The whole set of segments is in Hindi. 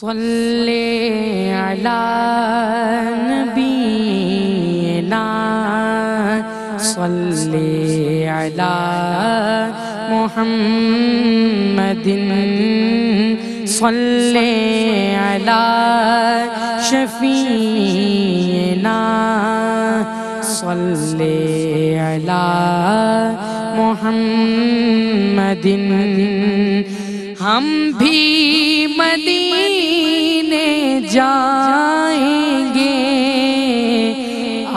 صلي على نبينا صلي على محمد صلي على شفينا صلي على محمد हम भी मदी जाएंगे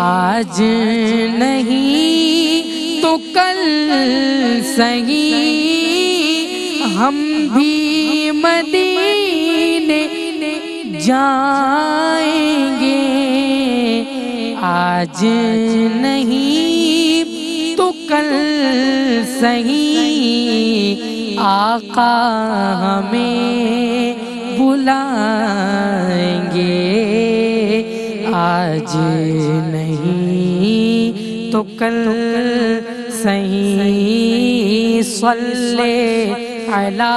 आज नहीं तो कल सही हम भी मदीने जाएंगे आज नहीं तो कल सही आका हमें बुलाएंगे आज नहीं तो कल सही सल्ले अला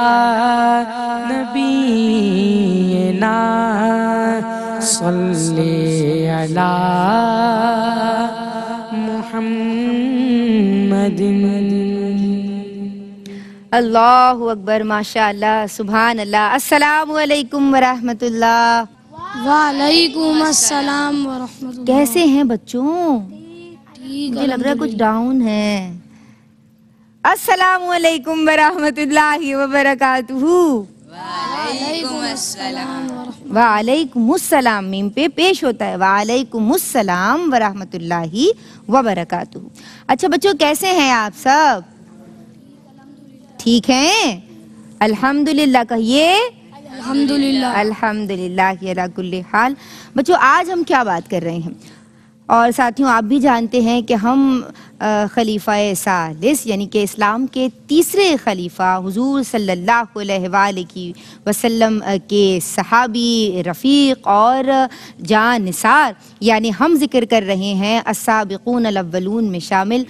नबी ना सल्ले अला मुहम्मदिन अल्लाह अकबर माशा सुबहान अल्लाह असलकम वरहमतुल्ला वालेकुम अस्सलाम वरहमतुल्ला कैसे हैं बच्चों मुझे लग रहा है कुछ डाउन है अस्सलाम वालेकुम वरहमतुल्लाहि व बरकातुहू वालेकुम अस्सलाम मीम पे पेश होता है वालेकुम अस्सलाम रहमतुल्लाहि व बरकातुहू अच्छा बच्चों कैसे हैं आप सब ठीक है अल्हम्दुलिल्लाह कहिए अल्हम्दुलिल्लाह अल्हम्दुलिल्लाह या कुल्ले हाल बच्चों आज हम क्या बात कर रहे हैं और साथियों आप भी जानते हैं कि हम खलीफ़ा सालिस यानी कि इस्लाम के तीसरे खलीफ़ा हुजूर सल्लल्लाहु अलैहि वसल्लम के सहाबी रफ़ीक और जान निसार यानि हम जिक्र कर रहे हैं असाबिकून अलवलून में शामिल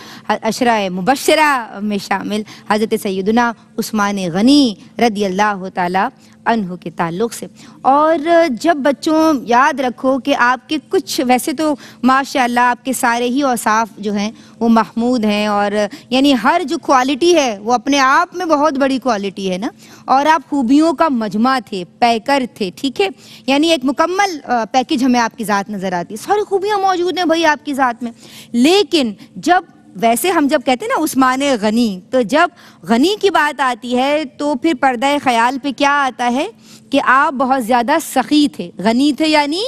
अशरा मुबशरा में शामिल हज़रत सैदना उस्मान गनी रदी अल्लाह त अनहु के ताल्लुक से और जब बच्चों याद रखो कि आपके कुछ वैसे तो माशा आपके सारे ही औसाफ जो हैं वो महमूद हैं और यानी हर जो क्वालिटी है वो अपने आप में बहुत बड़ी क्वालिटी है ना और आप खूबियों का मजमा थे पैकर थे ठीक है यानी एक मुकम्मल पैकेज हमें आपकी ज़ात नज़र आती है सारी खूबियाँ मौजूद हैं भाई आपकी ज़ात में लेकिन जब वैसे हम जब कहते हैं ना उस्मान गनी तो जब गनी की बात आती है तो फिर पर्दा ख्याल पे क्या आता है कि आप बहुत ज़्यादा सखी थे गनी थे यानी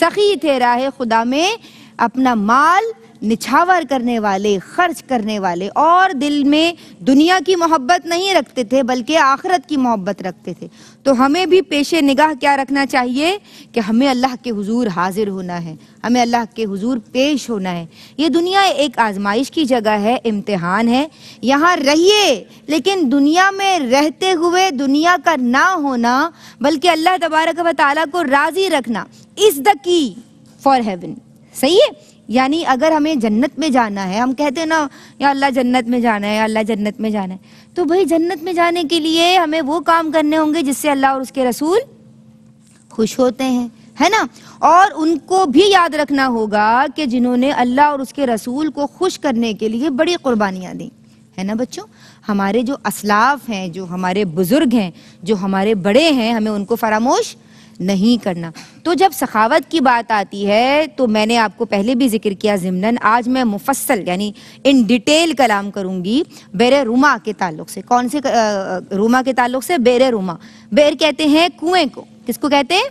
सखी थे राह खुदा में अपना माल निछावर करने वाले खर्च करने वाले और दिल में दुनिया की मोहब्बत नहीं रखते थे बल्कि आखरत की मोहब्बत रखते थे तो हमें भी पेशे निगाह क्या रखना चाहिए कि हमें अल्लाह के हुजूर हाजिर होना है हमें अल्लाह के हुजूर पेश होना है ये दुनिया एक आजमाइश की जगह है इम्तिहान है यहाँ रहिए लेकिन दुनिया में रहते हुए दुनिया का ना होना बल्कि अल्लाह तबारक वाली को राज़ी रखना is the key for heaven सही है यानी अगर हमें जन्नत में जाना है हम कहते हैं ना या अल्लाह जन्नत में जाना है या अल्लाह जन्नत में जाना है तो भाई जन्नत में जाने के लिए हमें वो काम करने होंगे जिससे अल्लाह और उसके रसूल खुश होते हैं है ना और उनको भी याद रखना होगा कि जिन्होंने अल्लाह और उसके रसूल को खुश करने के लिए बड़ी कुर्बानियाँ दी है ना बच्चों हमारे जो असलाफ हैं जो हमारे बुज़ुर्ग हैं जो हमारे बड़े हैं हमें उनको फरामोश नहीं करना तो जब सखावत की बात आती है तो मैंने आपको पहले भी जिक्र किया ज़िमनन आज मैं मुफसल यानी इन डिटेल कलाम करूंगी बेर रुमा के ताल्लुक से कौन से रुमा के ताल्लुक से बेर रुमा बेर कहते हैं कुएं को किसको कहते हैं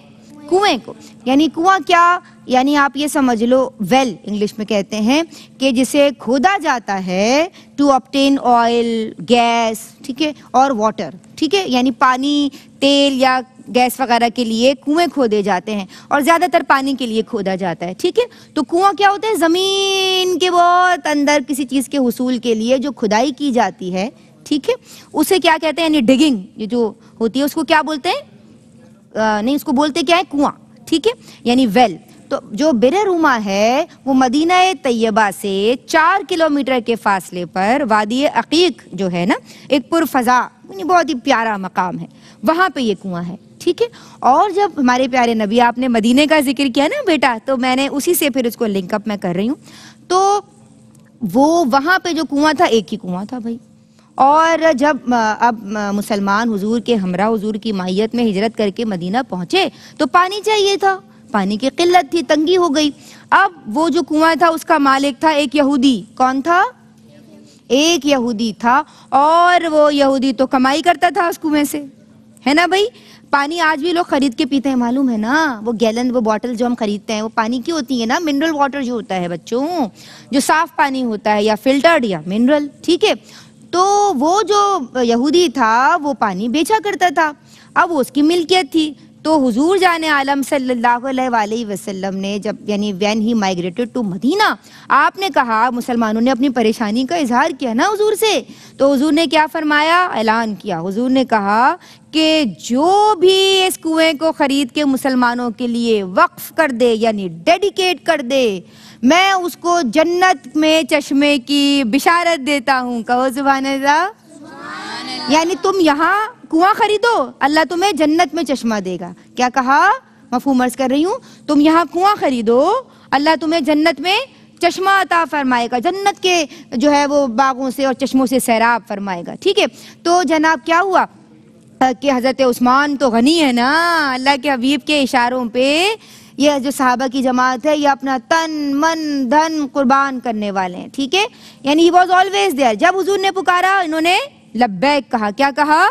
कुएं को यानी कुआं क्या यानी आप ये समझ लो वेल well, इंग्लिश में कहते हैं कि जिसे खोदा जाता है टू ऑप्टेन ऑयल गैस ठीक है और वाटर ठीक है यानी पानी तेल या गैस वगैरह के लिए कुएं खोदे जाते हैं और ज़्यादातर पानी के लिए खोदा जाता है ठीक है तो कुआं क्या होता है ज़मीन के बहुत अंदर किसी चीज़ के हसूल के लिए जो खुदाई की जाती है ठीक है उसे क्या कहते हैं यानी डिगिंग ये जो होती है उसको क्या बोलते हैं नहीं उसको बोलते क्या है कुआं ठीक है यानी वेल तो जो बिररुमा है वो मदीना तैयबा से चार किलोमीटर के फासले पर वादी अकीक जो है ना एक पुरफा बहुत ही प्यारा मकाम है वहाँ पे ये कुआं है ठीक है और जब हमारे प्यारे नबी आपने मदीने का जिक्र किया ना बेटा तो मैंने उसी से फिर उसको लिंकअप मैं कर रही हूँ तो वो वहाँ पे जो कुआं था एक ही कुआं था भाई और जब अब मुसलमान हुजूर के हमरा हुजूर की माहियत में हिजरत करके मदीना पहुँचे तो पानी चाहिए था पानी की किल्लत थी तंगी हो गई अब वो जो कुआं था उसका मालिक था एक यहूदी कौन था एक यहूदी था और वो यहूदी तो कमाई करता था उस कुएं से है ना भाई पानी आज भी लोग खरीद के पीते हैं मालूम है ना वो गैलन वो बॉटल जो हम खरीदते हैं वो पानी की होती है ना मिनरल वाटर जो होता है बच्चों जो साफ पानी होता है या फिल्टर्ड या मिनरल ठीक है तो वो जो यहूदी था वो पानी बेचा करता था अब उसकी मिल्कियत थी तो हुजूर जाने आलम सल्लल्लाहु अलैहि वसल्लम ने जब यानी when he migrated to Medina आपने कहा मुसलमानों ने अपनी परेशानी का इजहार किया ना हुजूर से तो हुजूर ने क्या फरमाया ऐलान किया हुजूर ने कहा कि जो भी इस कुएं को ख़रीद के मुसलमानों के लिए वक्फ कर दे यानी डेडिकेट कर दे मैं उसको जन्नत में चश्मे की बिशारत देता हूँ कहो जुबान यानी तुम यहाँ कुआं खरीदो अल्लाह तुम्हें जन्नत में चश्मा देगा क्या कहा मैं अर्ज कर रही हूँ तुम यहाँ कुआं खरीदो अल्लाह तुम्हें जन्नत में चश्मा अता फरमाएगा जन्नत के जो है वो बागों से और चश्मों से सैराब फरमाएगा ठीक है तो जनाब क्या हुआ कि हज़रत उस्मान तो गनी है ना अल्लाह के हबीब के इशारों पे ये जो साहबा की जमात है ये अपना तन मन धन कुर्बान करने वाले हैं ठीक है यानी ही वॉज ऑलवेज देयर जब हजूर ने पुकारा इन्होंने लब्बैक कहा क्या कहा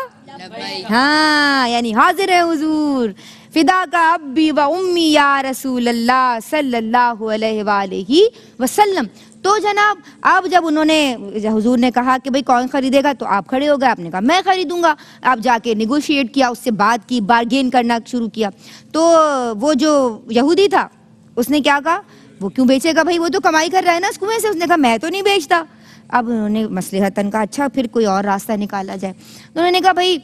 हाँ यानी हाजिर है हुजूर फिदा का अबी व उम्मी या रसूल अल्लाह सल्लल्लाहु अलैहि वसल्लम तो जनाब अब जब उन्होंने हुजूर ने कहा कि भाई कौन खरीदेगा तो आप खड़े हो गए आपने कहा मैं खरीदूंगा आप जाके निगोशिएट किया उससे बात की बारगेन करना शुरू किया तो वो जो यहूदी था उसने क्या कहा वो क्यों बेचेगा भाई वो तो कमाई कर रहा है ना उस कुएं से उसने कहा मैं तो नहीं बेचता अब उन्होंने मसलहतन का अच्छा फिर कोई और रास्ता निकाला जाए तो उन्होंने कहा भाई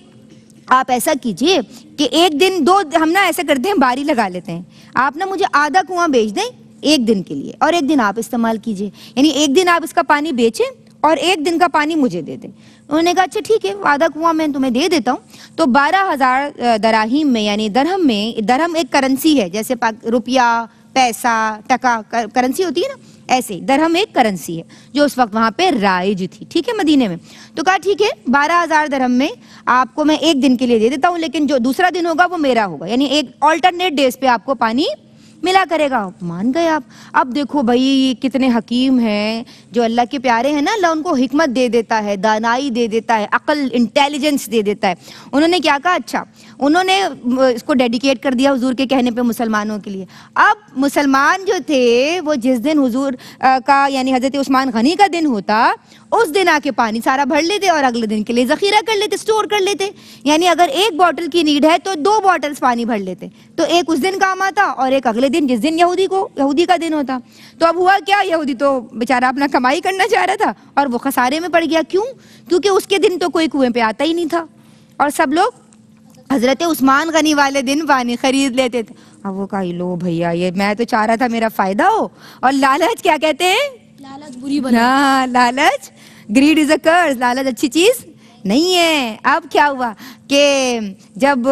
आप ऐसा कीजिए कि एक दिन दो हम ना ऐसा करते हैं बारी लगा लेते हैं आप ना मुझे आधा कुआं बेच दें एक दिन के लिए और एक दिन आप इस्तेमाल कीजिए यानी एक दिन आप इसका पानी बेचें और एक दिन का पानी मुझे दे दें उन्होंने कहा अच्छा ठीक है आधा कुआं मैं तुम्हें दे देता हूँ तो बारह हजार दराहिम में यानी दरहम में दरहम एक करेंसी है जैसे रुपया पैसा टका करेंसी होती है ना ऐसे ही दरहम एक करेंसी है जो उस वक्त वहां पे राइज थी ठीक है मदीने में तो कहा ठीक है बारह हजार दरहम में आपको मैं एक दिन के लिए दे देता हूँ लेकिन जो दूसरा दिन होगा वो मेरा होगा यानी एक ऑल्टरनेट डेज पे आपको पानी मिला करेगा मान गए आप अब देखो भाई कितने हकीम हैं जो अल्लाह के प्यारे हैं ना अल्लाह उनको हिकमत दे देता है दानाई दे देता है अकल इंटेलिजेंस दे देता है उन्होंने क्या कहा अच्छा उन्होंने इसको डेडिकेट कर दिया हुजूर के कहने पे मुसलमानों के लिए अब मुसलमान जो थे वो जिस दिन हुजूर का यानी हज़रत उस्मान गनी का दिन होता उस दिन आके पानी सारा भर लेते और अगले दिन के लिए ज़खीरा कर लेते स्टोर कर लेते यानी अगर एक बॉटल की नीड है तो दो बॉटल्स पानी भर लेते तो एक उस दिन काम आता और एक अगले दिन जिस दिन यहूदी को यहूदी का दिन होता तो अब हुआ क्या यहूदी तो बेचारा अपना कमाई करना चाह रहा था और वो खसारे में पड़ गया क्यों क्योंकि उसके दिन तो कोई कुएं पे आता ही नहीं था और सब लोग हजरत उस्मान गनी वाले दिन पानी खरीद लेते थे अब वो कही लो भैया ये मैं तो चाह रहा था मेरा फायदा हो और लालच क्या कहते हैं लालच बुरी बना लालच ग्रीड इज अ कर्ज लालच अच्छी चीज नहीं है अब क्या हुआ कि जब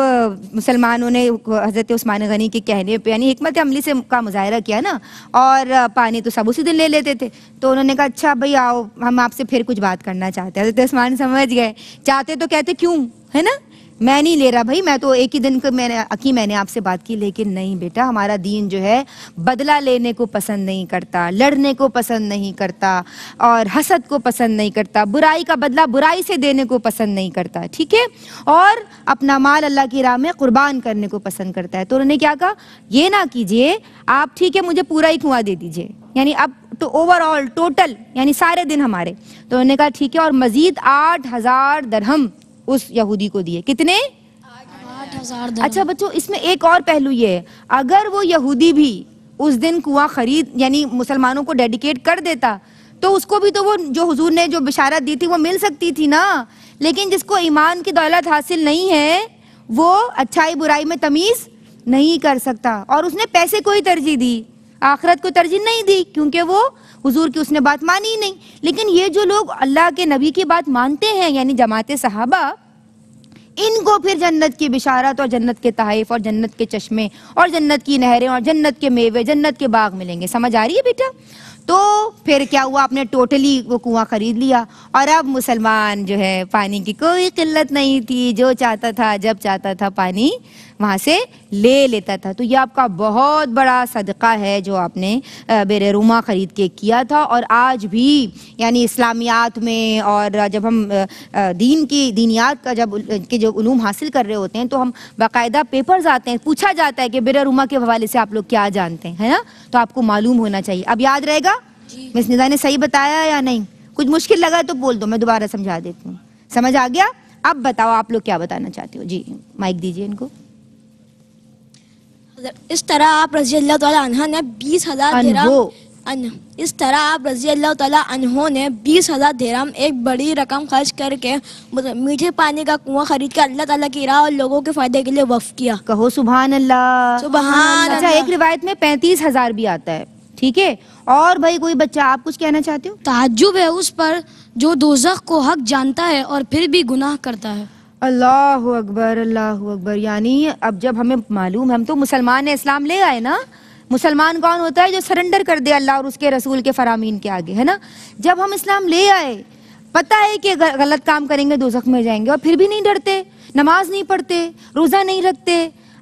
मुसलमानों ने हज़रत उस्मान गनी के कहने पे यानी हमत अमली से का मुजाहरा किया ना और पानी तो सब उसी दिन ले लेते थे तो उन्होंने कहा अच्छा भाई आओ हम आपसे फिर कुछ बात करना चाहते हैं हज़रत उस्मान समझ गए चाहते तो कहते क्यों है ना मैं नहीं ले रहा भाई मैं तो एक ही दिन मैंने अकी मैंने आपसे बात की लेकिन नहीं बेटा हमारा दीन जो है बदला लेने को पसंद नहीं करता लड़ने को पसंद नहीं करता और हसद को पसंद नहीं करता बुराई का बदला बुराई से देने को पसंद नहीं करता ठीक है और अपना माल अल्लाह की राह में कुर्बान करने को पसंद करता है तो उन्होंने क्या कहा ये ना कीजिए आप ठीक है मुझे पूरा ही कुआ दे दीजिए यानी अब तो ओवरऑल टोटल यानी सारे दिन हमारे तो उन्होंने कहा ठीक है और मजीद आठ हजार दरहम उस यहूदी को दिए कितने अच्छा बच्चों इसमें एक और पहलू ये है अगर वो यहूदी भी उस दिन कुआं खरीद यानी मुसलमानों को डेडिकेट कर देता तो उसको भी तो वो जो हुजूर ने जो बिशारत दी थी वो मिल सकती थी ना लेकिन जिसको ईमान की दौलत हासिल नहीं है वो अच्छाई बुराई में तमीज़ नहीं कर सकता और उसने पैसे को ही तरजीह दी आखरत को तरजीह नहीं दी क्योंकि वो हुजूर की उसने बात मानी ही नहीं लेकिन ये जो लोग अल्लाह के नबी की बात मानते हैं यानी जमात सहाबा इनको फिर जन्नत की बिशारत और जन्नत के तहफ़ और जन्नत के चश्मे और जन्नत की नहरें और जन्नत के मेवे जन्नत के बाग मिलेंगे समझ आ रही है बेटा तो फिर क्या हुआ आपने टोटली वो कुआं खरीद लिया और अब मुसलमान जो है पानी की कोई किल्लत नहीं थी जो चाहता था जब चाहता था पानी वहाँ से ले लेता था तो ये आपका बहुत बड़ा सदका है जो आपने बेरूमा ख़रीद के किया था और आज भी यानी इस्लामियात में और जब हम दीन की दीनियात का जब के जो उलूम हासिल कर रहे होते हैं तो हम बाकायदा पेपर्स आते हैं पूछा जाता है कि बेरूमा के हवाले से आप लोग क्या जानते हैं है ना तो आपको मालूम होना चाहिए अब याद रहेगा मिस निदा ने सही बताया या नहीं कुछ मुश्किल लगा तो बोल दो मैं दोबारा समझा देती हूँ समझ आ गया अब बताओ आप लोग क्या बताना चाहते हो जी माइक दीजिए इनको इस तरह आप रजी अल्लाह तला ने बीस हजार इस तरह आप रजी अल्लाह तहों ने बीस हज़ार धेराम एक बड़ी रकम खर्च करके मीठे पानी का कुआं खरीद कर अल्लाह तला की राह और लोगों के फायदे के लिए वफ किया कहो सुबह अल्लाह सुबह अच्छा एक रिवायत में पैंतीस हजार भी आता है ठीक है और भाई कोई बच्चा आप कुछ कहना चाहते हो ताजुब है उस पर जो दोजख को हक जानता है और फिर भी गुनाह करता है अल्लाह अकबर अल्लाह अकबर यानी अब जब हमें मालूम हम तो मुसलमान इस्लाम ले आए ना मुसलमान कौन होता है जो सरेंडर कर दे अल्लाह और उसके रसूल के फरामीन के आगे है ना जब हम इस्लाम ले आए पता है कि गलत काम करेंगे दोजख में जाएंगे और फिर भी नहीं डरते नमाज नहीं पढ़ते रोज़ा नहीं रखते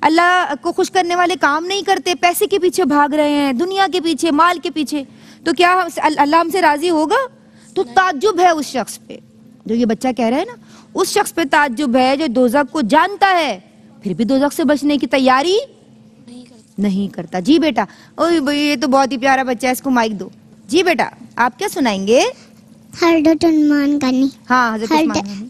अल्लाह को खुश करने वाले काम नहीं करते पैसे के पीछे भाग रहे हैं दुनिया के पीछे माल के पीछे तो क्या अल्लाह हमसे राजी होगा तो ताज्जुब है उस शख्स पे जो ये बच्चा कह रहा है ना उस शख्स पे ताज्जुब है जो दोजक को जानता है फिर भी दोजक से बचने की तैयारी नहीं, नहीं करता जी बेटा ओ ये तो बहुत ही प्यारा बच्चा है इसको माइक दो जी बेटा आप क्या सुनाएंगे हाँ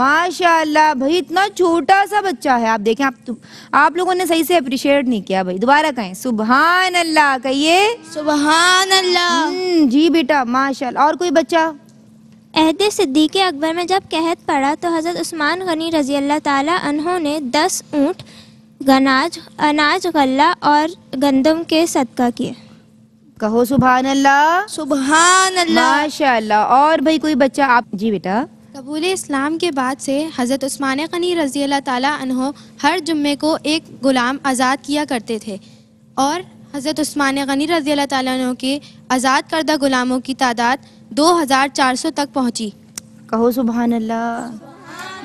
माशाल्लाह भाई इतना छोटा सा बच्चा है आप देखें आप तु... तो, आप लोगों ने सही से अप्रिशिएट नहीं किया भाई दोबारा कहें सुबहान अल्लाह कहिए सुबहान अल्लाह हम्म, जी बेटा माशाल्लाह और कोई बच्चा अहद सिद्दीक अकबर में जब कहत पड़ा तो हज़रत उस्मान गनी रजी अल्लाह तहों ने दस ऊँट गनाज अनाज गल्ला और गंदम के सदका किए कहो सुबहान अल्लाह सुबहान अल्लाह माशा और भाई कोई बच्चा आप जी बेटा कबूल इस्लाम के बाद से हज़रत उस्मान गनी रज़ी अल्लाह हर जुम्मे को एक ग़ुलाम आज़ाद किया करते थे और हज़रत उस्मान गनी रज़ी अल्लाह के आज़ाद करदा ग़ुलामों की तादाद 2400 तक पहुँची कहो सुबह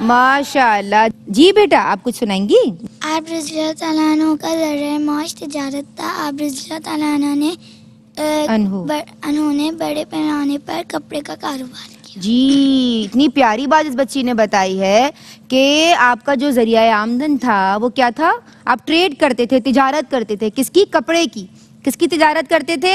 माशा जी बेटा आप कुछ सुनाएंगी आप रज़ी का मौज तजारत था आप रज़ी तह ने बड़े पैमाने पर कपड़े का कारोबार जी इतनी प्यारी बात इस बच्ची ने बताई है कि आपका जो जरिया आमदन था वो क्या था आप ट्रेड करते थे तिजारत करते थे किसकी कपड़े की किसकी तिजारत करते थे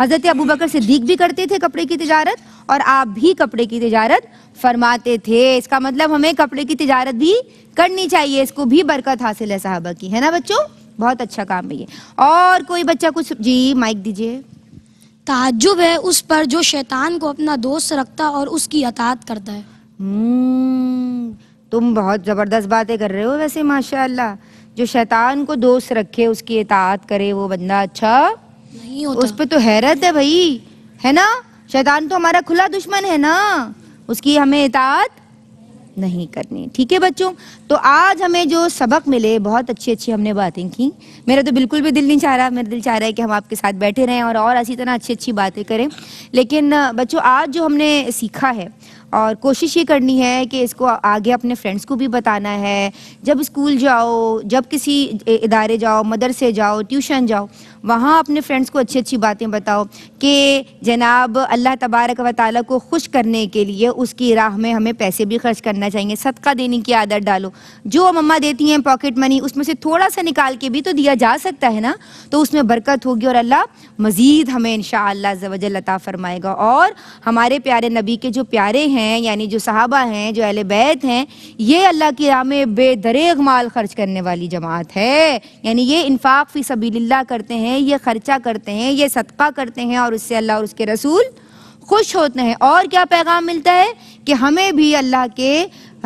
हजरत अबू बकर सिद्दीक भी करते थे कपड़े की तिजारत और आप भी कपड़े की तिजारत फरमाते थे इसका मतलब हमें कपड़े की तिजारत भी करनी चाहिए इसको भी बरकत हासिल है साहबा की है ना बच्चों बहुत अच्छा काम है और कोई बच्चा कुछ जी माइक दीजिए ताजुब है उस पर जो शैतान को अपना दोस्त रखता और उसकी अतात करता है हम्म, तुम बहुत ज़बरदस्त बातें कर रहे हो वैसे माशाल्लाह जो शैतान को दोस्त रखे उसकी इतात करे वो बंदा अच्छा नहीं होता उस पर तो हैरत है भाई है ना शैतान तो हमारा खुला दुश्मन है ना उसकी हमें इतात नहीं करनी ठीक है बच्चों तो आज हमें जो सबक मिले बहुत अच्छी अच्छी हमने बातें की मेरा तो बिल्कुल भी दिल नहीं चाह रहा मेरा दिल चाह रहा है कि हम आपके साथ बैठे रहें और और इसी तरह अच्छी अच्छी बातें करें लेकिन बच्चों आज जो हमने सीखा है और कोशिश ये करनी है कि इसको आगे अपने फ्रेंड्स को भी बताना है जब स्कूल जाओ जब किसी इदारे जाओ मदरसे जाओ ट्यूशन जाओ वहाँ अपने फ्रेंड्स को अच्छी अच्छी बातें बताओ कि जनाब अल्लाह तबारक व ताली को खुश करने के लिए उसकी राह में हमें पैसे भी खर्च करना चाहिए सदका देने की आदत डालो जो मम्मा देती हैं पॉकेट मनी उसमें से थोड़ा सा निकाल के भी तो दिया जा सकता है ना तो उसमें बरकत होगी और अल्लाह मज़ीद हमें इन शाह अल्लाह फरमाएगा और हमारे प्यारे नबी के जो प्यारे हैं हैं यानी जो सहाबा हैं जो अहल बैत हैं ये अल्लाह की राह में बेदरेग माल खर्च करने वाली जमात है यानी ये इन्फाक फ़ी सबील्ला करते हैं ये ख़र्चा करते हैं ये सदका करते हैं और उससे अल्लाह और उसके रसूल खुश होते हैं और क्या पैगाम मिलता है कि हमें भी अल्लाह के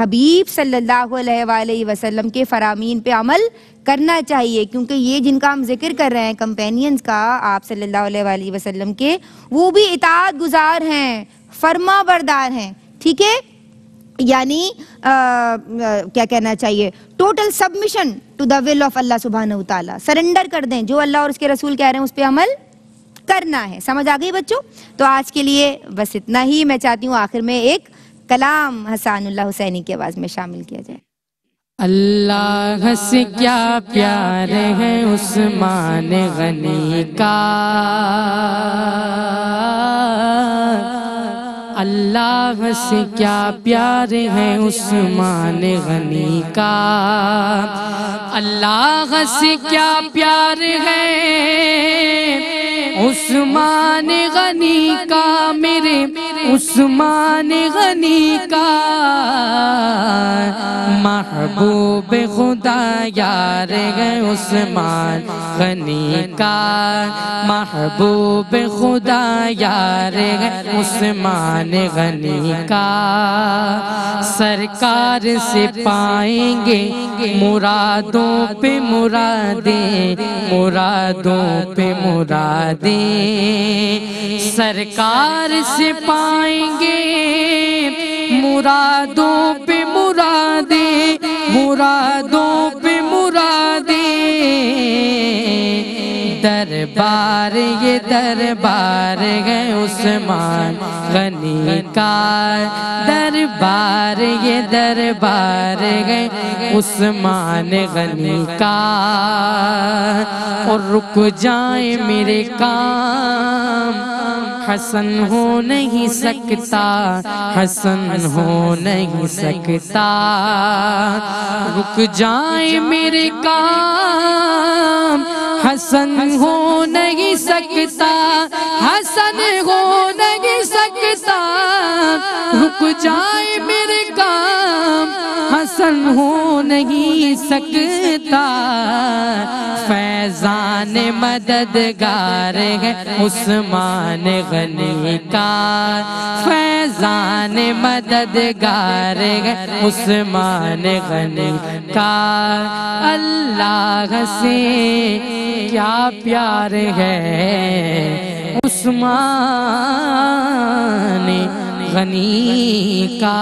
हबीब सल्लल्लाहु अलैहि वसल्लम के फरामीन पे अमल करना चाहिए क्योंकि ये जिनका हम जिक्र कर रहे हैं कंपेनियंस का आप सल्लल्लाहु अलैहि वसल्लम के वो भी इताद गुजार हैं फर्मा बरदार हैं ठीक है यानी क्या कहना चाहिए total submission to the will of Allah सुबहान तला सरेंडर कर दें जो अल्लाह और उसके रसूल कह रहे हैं उस पर अमल करना है समझ आ गई बच्चों तो आज के लिए बस इतना ही मैं चाहती हूँ आखिर में एक कलाम हसानुल्लाह हुसैनी की आवाज़ में शामिल किया जाए अल्लाह से क्या प्यार है उस्मान गनी का अल्लाह से क्या प्यार है उस्मान गनी का अल्लाह से क्या प्यार है उस्मान गनी का मेरे उस्मान गनी का महबूब खुदा यार गए उस्मान गनी का महबूब खुदा यार गए उस्मान गनी का सरकार से पाएंगे मुरादों पे मुरादे मुरादों पे मुरादे सरकार से पाएंगे आएंगे मुरादों पे मुरादे मुरादों पे मुरादे दरबार ये दरबार है उस्मान गनी का दरबार ये दरबार है उस्मान गनी का और रुक जाए मेरे काम हसन हो नहीं सकता हसन हो नहीं सकता रुक जाए मेरे काम हसन हो नहीं सकता हसन हो नहीं सकता रुक जाए मेरे काम हसन हो नहीं सकता फैजा उस्मान मददगार है उस्मान गनी का फैजान मददगार है उस्मान गनी का अल्लाह से क्या प्यार है उस्मान गनी का